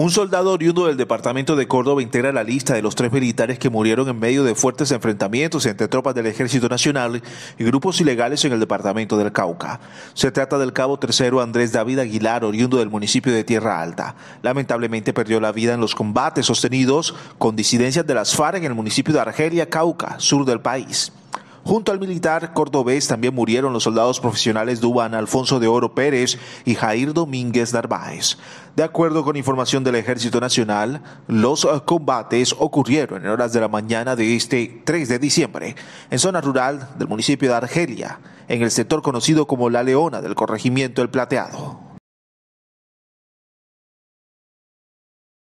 Un soldado oriundo del departamento de Córdoba integra la lista de los tres militares que murieron en medio de fuertes enfrentamientos entre tropas del Ejército Nacional y grupos ilegales en el departamento del Cauca. Se trata del cabo tercero Andrés David Aguilar, oriundo del municipio de Tierra Alta. Lamentablemente perdió la vida en los combates sostenidos con disidencias de las FARC en el municipio de Argelia, Cauca, sur del país. Junto al militar cordobés también murieron los soldados profesionales Dubán Alfonso de Oro Pérez y Jair Domínguez Narváez. De acuerdo con información del Ejército Nacional, los eh, combates ocurrieron en horas de la mañana de este 3 de diciembre, en zona rural del municipio de Argelia, en el sector conocido como La Leona del corregimiento El Plateado.